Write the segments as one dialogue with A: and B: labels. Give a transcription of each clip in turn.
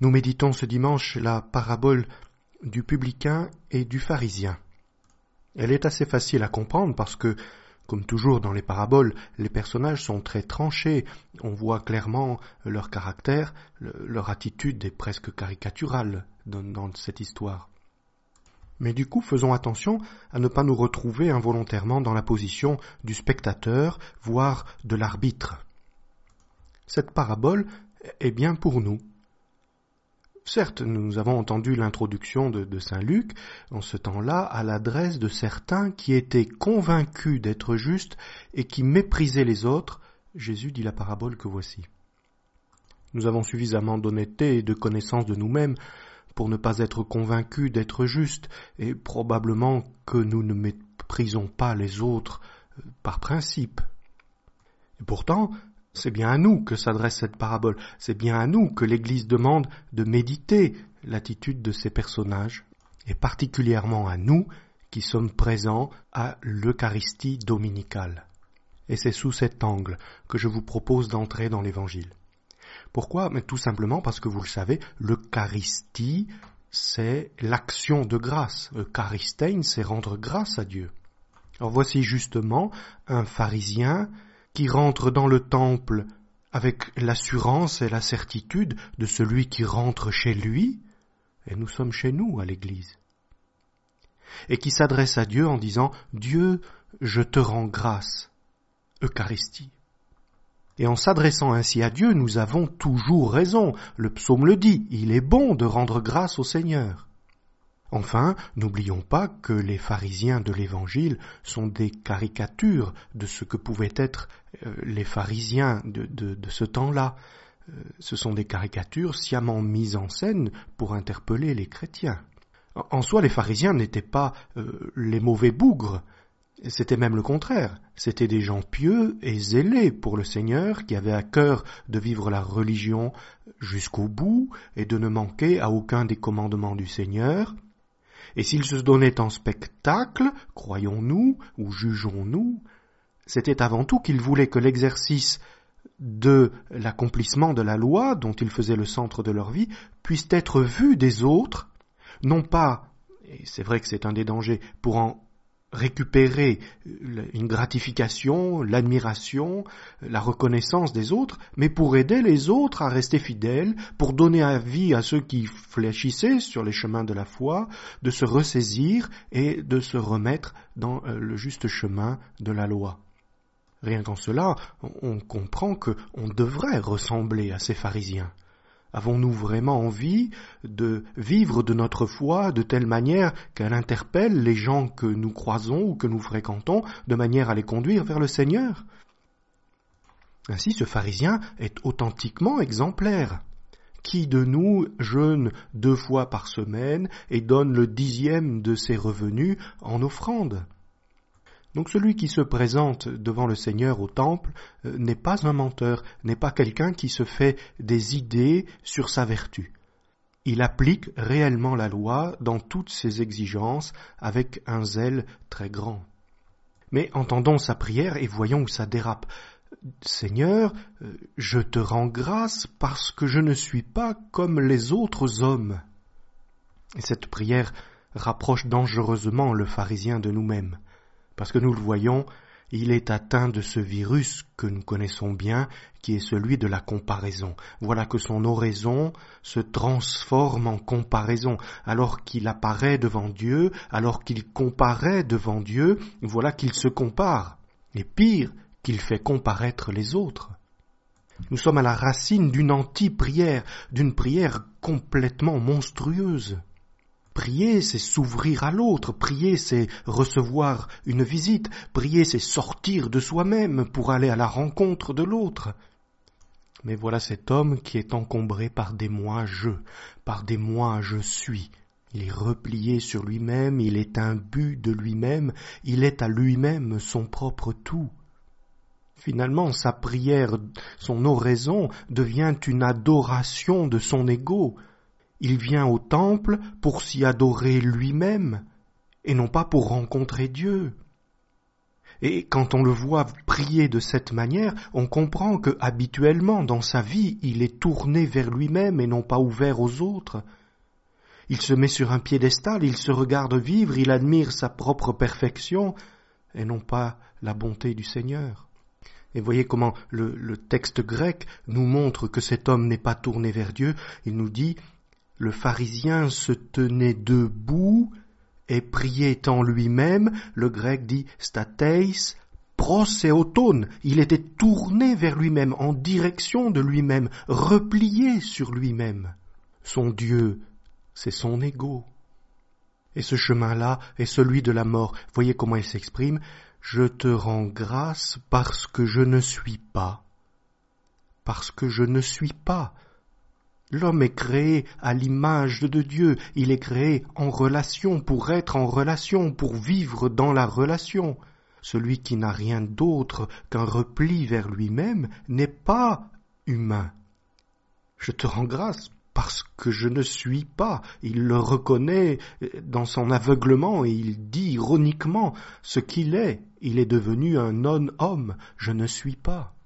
A: nous méditons ce dimanche la parabole du publicain et du pharisien. Elle est assez facile à comprendre parce que, comme toujours dans les paraboles, les personnages sont très tranchés, on voit clairement leur caractère, leur attitude est presque caricaturale dans cette histoire. Mais du coup, faisons attention à ne pas nous retrouver involontairement dans la position du spectateur, voire de l'arbitre. Cette parabole est bien pour nous, Certes, nous avons entendu l'introduction de, Saint Luc en ce temps-là à l'adresse de certains qui étaient convaincus d'être justes et qui méprisaient les autres. Jésus dit la parabole que voici. Nous avons suffisamment d'honnêteté et de connaissance de nous-mêmes pour ne pas être convaincus d'être justes et probablement que nous ne méprisons pas les autres euh, par principe. Et pourtant, c'est bien à nous que s'adresse cette parabole, c'est bien à nous que l'Église demande de méditer l'attitude de ces personnages, et particulièrement à nous qui sommes présents à l'Eucharistie dominicale. Et c'est sous cet angle que je vous propose d'entrer dans l'Évangile. Pourquoi Mais tout simplement parce que vous le savez, l'Eucharistie, c'est l'action de grâce. Eucharistein, c'est rendre grâce à Dieu. Alors voici justement un pharisien qui rentre dans le temple avec l'assurance et la certitude de celui qui rentre chez lui, et nous sommes chez nous à l'Église, et qui s'adresse à Dieu en disant Dieu, je te rends grâce, Eucharistie. Et en s'adressant ainsi à Dieu, nous avons toujours raison, le psaume le dit, il est bon de rendre grâce au Seigneur. Enfin, n'oublions pas que les pharisiens de l'Évangile sont des caricatures de ce que pouvaient être euh, les pharisiens de, ce temps-là. Euh, ce sont des caricatures sciemment mises en scène pour interpeller les chrétiens. En soi, les pharisiens n'étaient pas euh, les mauvais bougres, c'était même le contraire. C'étaient des gens pieux et zélés pour le Seigneur qui avaient à cœur de vivre la religion jusqu'au bout et de ne manquer à aucun des commandements du Seigneur, et s'ils se donnaient en spectacle, croyons-nous ou jugeons-nous, c'était avant tout qu'ils voulaient que l'exercice de l'accomplissement de la loi, dont ils faisaient le centre de leur vie, puisse être vu des autres, non pas, et c'est vrai que c'est un des dangers, pour en récupérer euh, une gratification, l'admiration, euh, la reconnaissance des autres, mais pour aider les autres à rester fidèles, pour donner avis à ceux qui fléchissaient sur les chemins de la foi, de se ressaisir et de se remettre dans euh, le juste chemin de la loi. Rien qu'en cela, on comprend que devrait ressembler à ces pharisiens. Avons-nous vraiment envie de vivre de notre foi de telle manière qu'elle interpelle les gens que nous croisons ou que nous fréquentons de manière à les conduire vers le Seigneur Ainsi ce pharisien est authentiquement exemplaire. Qui de nous jeûne deux fois par semaine et donne le dixième de ses revenus en offrande donc celui qui se présente devant le Seigneur au temple euh, n'est pas un menteur, n'est pas quelqu'un qui se fait des idées sur sa vertu. Il applique réellement la loi dans toutes ses exigences avec un zèle très grand. Mais entendons sa prière et voyons où ça dérape. Seigneur, euh, je te rends grâce parce que je ne suis pas comme les autres hommes. Et cette prière rapproche dangereusement le pharisien de nous-mêmes. Parce que nous le voyons, il est atteint de ce virus que nous connaissons bien, qui est celui de la comparaison. Voilà que son oraison se transforme en comparaison. Alors qu'il apparaît devant Dieu, alors qu'il comparait devant Dieu, voilà qu'il se compare. Et pire, qu'il fait comparaître les autres. Nous sommes à la racine d'une anti-prière, d'une prière complètement monstrueuse. Prier, c'est s'ouvrir à l'autre. Prier, c'est recevoir une visite. Prier, c'est sortir de soi-même pour aller à la rencontre de l'autre. Mais voilà cet homme qui est encombré par des moi je, par des moi je suis. Il est replié sur lui-même, il est but de lui-même, il est à lui-même son propre tout. Finalement, sa prière, son oraison devient une adoration de son ego, il vient au temple pour s'y adorer lui-même et non pas pour rencontrer Dieu. Et quand on le voit prier de cette manière, on comprend que habituellement dans sa vie, il est tourné vers lui-même et non pas ouvert aux autres. Il se met sur un piédestal, il se regarde vivre, il admire sa propre perfection et non pas la bonté du Seigneur. Et voyez comment le, le texte grec nous montre que cet homme n'est pas tourné vers Dieu. Il nous dit le pharisien se tenait debout et priait en lui-même. Le grec dit stateis proséotone. Il était tourné vers lui-même, en direction de lui-même, replié sur lui-même. Son Dieu, c'est son ego. Et ce chemin-là est celui de la mort. Voyez comment il s'exprime. Je te rends grâce parce que je ne suis pas. Parce que je ne suis pas. L'homme est créé à l'image de Dieu, il est créé en relation, pour être en relation, pour vivre dans la relation. Celui qui n'a rien d'autre qu'un repli vers lui-même n'est pas humain. Je te rends grâce parce que je ne suis pas. Il le reconnaît euh, dans son aveuglement et il dit ironiquement ce qu'il est. Il est devenu un non-homme. Je ne suis pas.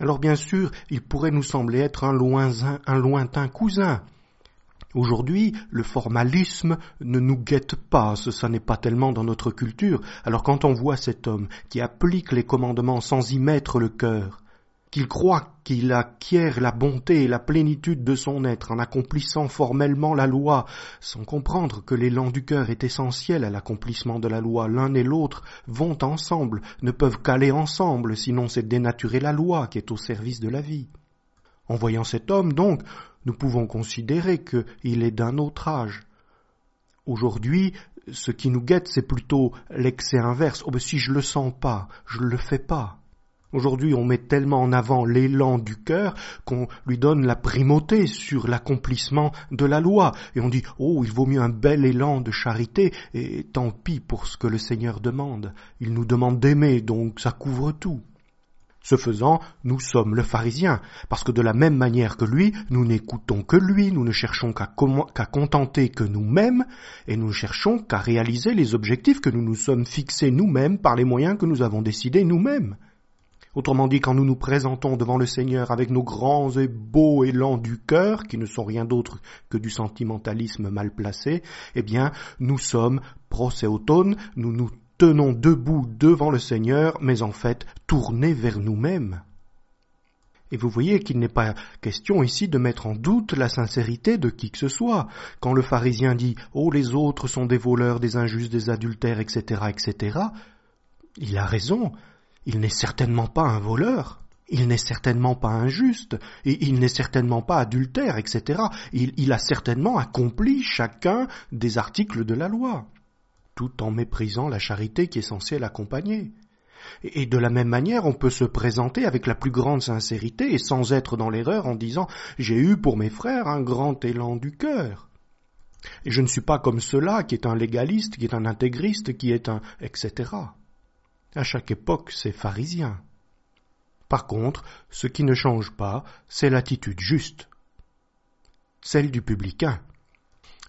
A: Alors bien sûr, il pourrait nous sembler être un lointain, un lointain cousin. Aujourd'hui, le formalisme ne nous guette pas, ce n'est pas tellement dans notre culture. Alors quand on voit cet homme qui applique les commandements sans y mettre le cœur, qu'il croit qu'il acquiert la bonté et la plénitude de son être en accomplissant formellement la loi, sans comprendre que l'élan du cœur est essentiel à l'accomplissement de la loi. L'un et l'autre vont ensemble, ne peuvent qu'aller ensemble, sinon c'est dénaturer la loi qui est au service de la vie. En voyant cet homme, donc, nous pouvons considérer qu'il est d'un autre âge. Aujourd'hui, ce qui nous guette, c'est plutôt l'excès inverse. Oh, si je le sens pas, je le fais pas. Aujourd'hui, on met tellement en avant l'élan du cœur qu'on lui donne la primauté sur l'accomplissement de la loi. Et on dit, oh, il vaut mieux un bel élan de charité, et tant pis pour ce que le Seigneur demande. Il nous demande d'aimer, donc ça couvre tout. Ce faisant, nous sommes le pharisien, parce que de la même manière que lui, nous n'écoutons que lui, nous ne cherchons qu'à contenter que nous-mêmes, et nous ne cherchons qu'à réaliser les objectifs que nous nous sommes fixés nous-mêmes par les moyens que nous avons décidés nous-mêmes. Autrement dit, quand nous nous présentons devant le Seigneur avec nos grands et beaux élans du cœur, qui ne sont rien d'autre que du sentimentalisme mal placé, eh bien, nous sommes proséotones, nous nous tenons debout devant le Seigneur, mais en fait tournés vers nous-mêmes. Et vous voyez qu'il n'est pas question ici de mettre en doute la sincérité de qui que ce soit. Quand le pharisien dit ⁇ Oh les autres sont des voleurs, des injustes, des adultères, etc., etc. ⁇ il a raison, il n'est certainement pas un voleur, il n'est certainement pas injuste, et il n'est certainement pas adultère, etc. Il, a certainement accompli chacun des articles de la loi, tout en méprisant la charité qui est censée l'accompagner. Et de la même manière, on peut se présenter avec la plus grande sincérité et sans être dans l'erreur en disant J'ai eu pour mes frères un grand élan du cœur. Et je ne suis pas comme cela qui est un légaliste, qui est un intégriste, qui est un etc. À chaque époque, c'est pharisien. Par contre, ce qui ne change pas, c'est l'attitude juste, celle du publicain.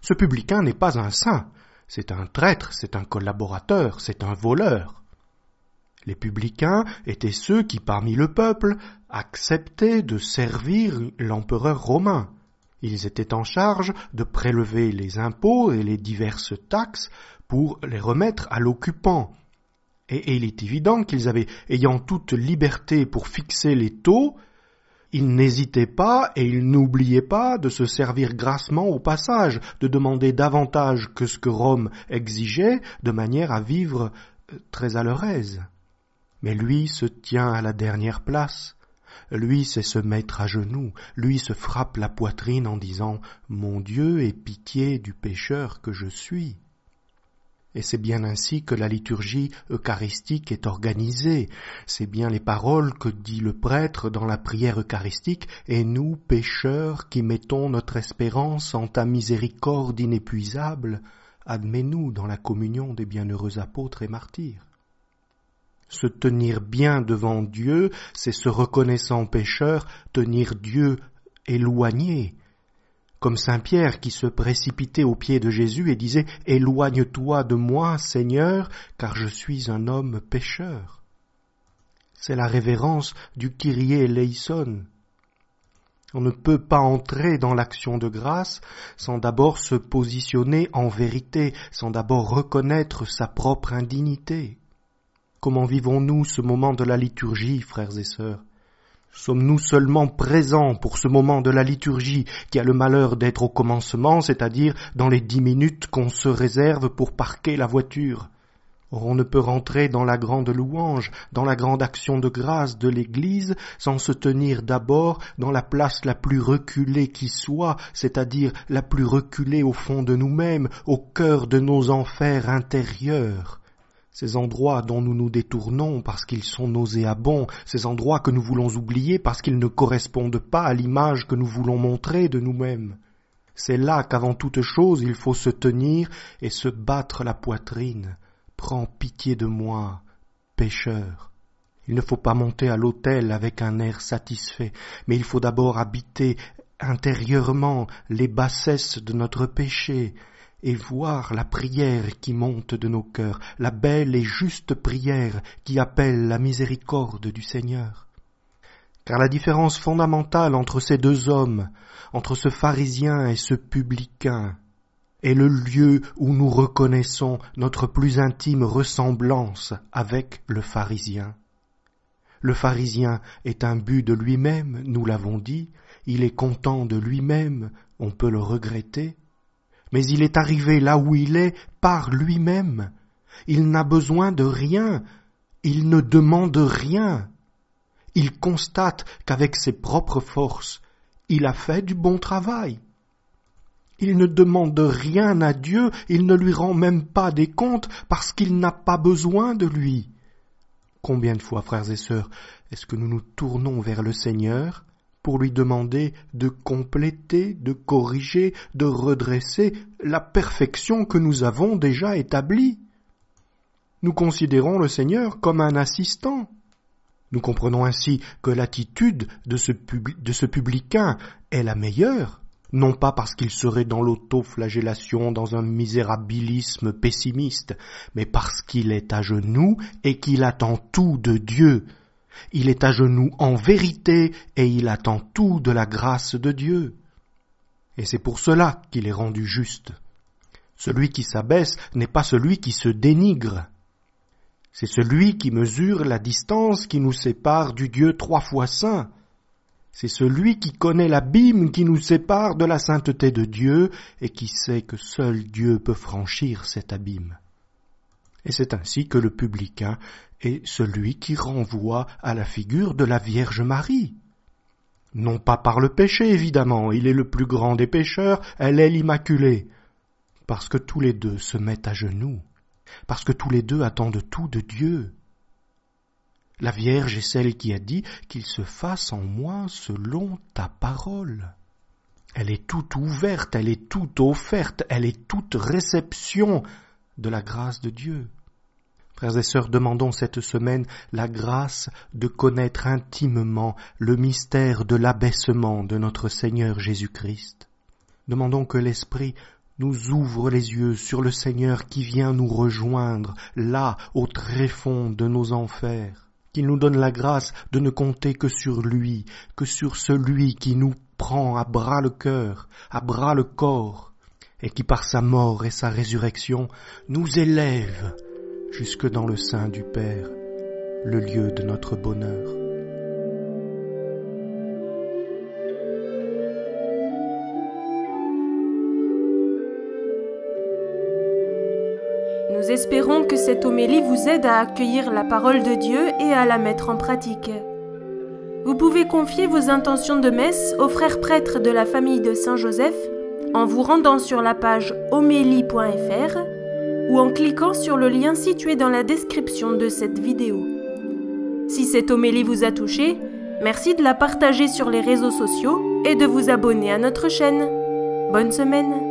A: Ce publicain n'est pas un saint, c'est un traître, c'est un collaborateur, c'est un voleur. Les publicains étaient ceux qui, parmi le peuple, acceptaient de servir l'empereur romain. Ils étaient en charge de prélever les impôts et les diverses taxes pour les remettre à l'occupant, et, il est évident qu'ils avaient, ayant toute liberté pour fixer les taux, ils n'hésitaient pas et ils n'oubliaient pas de se servir grassement au passage, de demander davantage que ce que Rome exigeait, de manière à vivre euh, très à leur aise. Mais lui se tient à la dernière place. Lui sait se mettre à genoux, lui se frappe la poitrine en disant Mon Dieu, aie pitié du pécheur que je suis. Et c'est bien ainsi que la liturgie eucharistique est organisée. C'est bien les paroles que dit le prêtre dans la prière eucharistique, et nous, pécheurs, qui mettons notre espérance en ta miséricorde inépuisable, admets-nous dans la communion des bienheureux apôtres et martyrs. Se tenir bien devant Dieu, c'est se reconnaissant pécheur, tenir Dieu éloigné, comme Saint Pierre qui se précipitait aux pieds de Jésus et disait Éloigne-toi de moi, Seigneur, car je suis un homme pécheur. C'est la révérence du Kyrie eleison. On ne peut pas entrer dans l'action de grâce sans d'abord se positionner en vérité, sans d'abord reconnaître sa propre indignité. Comment vivons-nous ce moment de la liturgie, frères et sœurs Sommes-nous seulement présents pour ce moment de la liturgie qui a le malheur d'être au commencement, c'est-à-dire dans les dix minutes qu'on se réserve pour parquer la voiture Or on ne peut rentrer dans la grande louange, dans la grande action de grâce de l'Église, sans se tenir d'abord dans la place la plus reculée qui soit, c'est-à-dire la plus reculée au fond de nous-mêmes, au cœur de nos enfers intérieurs ces endroits dont nous nous détournons parce qu'ils sont nauséabonds, ces endroits que nous voulons oublier parce qu'ils ne correspondent pas à l'image que nous voulons montrer de nous-mêmes. C'est là qu'avant toute chose il faut se tenir et se battre la poitrine. Prends pitié de moi, pécheur. Il ne faut pas monter à l'autel avec un air satisfait, mais il faut d'abord habiter intérieurement les bassesses de notre péché, et voir la prière qui monte de nos cœurs, la belle et juste prière qui appelle la miséricorde du Seigneur. Car la différence fondamentale entre ces deux hommes, entre ce pharisien et ce publicain, est le lieu où nous reconnaissons notre plus intime ressemblance avec le pharisien. Le pharisien est un but de lui-même, nous l'avons dit, il est content de lui-même, on peut le regretter, mais il est arrivé là où il est par lui-même. Il n'a besoin de rien, il ne demande rien. Il constate qu'avec ses propres forces, il a fait du bon travail. Il ne demande rien à Dieu, il ne lui rend même pas des comptes parce qu'il n'a pas besoin de lui. Combien de fois, frères et sœurs, est-ce que nous nous tournons vers le Seigneur pour lui demander de compléter, de corriger, de redresser la perfection que nous avons déjà établie. Nous considérons le Seigneur comme un assistant. Nous comprenons ainsi que l'attitude de, de ce, publicain est la meilleure, non pas parce qu'il serait dans l'autoflagellation, dans un misérabilisme pessimiste, mais parce qu'il est à genoux et qu'il attend tout de Dieu, il est à genoux en vérité et il attend tout de la grâce de Dieu. Et c'est pour cela qu'il est rendu juste. Celui qui s'abaisse n'est pas celui qui se dénigre. C'est celui qui mesure la distance qui nous sépare du Dieu trois fois saint. C'est celui qui connaît l'abîme qui nous sépare de la sainteté de Dieu et qui sait que seul Dieu peut franchir cet abîme. Et c'est ainsi que le publicain est celui qui renvoie à la figure de la Vierge Marie. Non pas par le péché, évidemment, il est le plus grand des pécheurs, elle est l'Immaculée, parce que tous les deux se mettent à genoux, parce que tous les deux attendent tout de Dieu. La Vierge est celle qui a dit qu'il se fasse en moi selon ta parole. Elle est toute ouverte, elle est toute offerte, elle est toute réception, de la grâce de Dieu. Frères et sœurs, demandons cette semaine la grâce de connaître intimement le mystère de l'abaissement de notre Seigneur Jésus-Christ. Demandons que l'Esprit nous ouvre les yeux sur le Seigneur qui vient nous rejoindre là au tréfonds de nos enfers, qu'il nous donne la grâce de ne compter que sur lui, que sur celui qui nous prend à bras le cœur, à bras le corps, et qui par sa mort et sa résurrection nous élève jusque dans le sein du Père, le lieu de notre bonheur. Nous espérons que cette homélie vous aide à accueillir la parole de Dieu et à la mettre en pratique. Vous pouvez confier vos intentions de messe aux frères prêtres de la famille de Saint-Joseph en vous rendant sur la page homélie.fr ou en cliquant sur le lien situé dans la description de cette vidéo. Si cette homélie vous a touché, merci de la partager sur les réseaux sociaux et de vous abonner à notre chaîne. Bonne semaine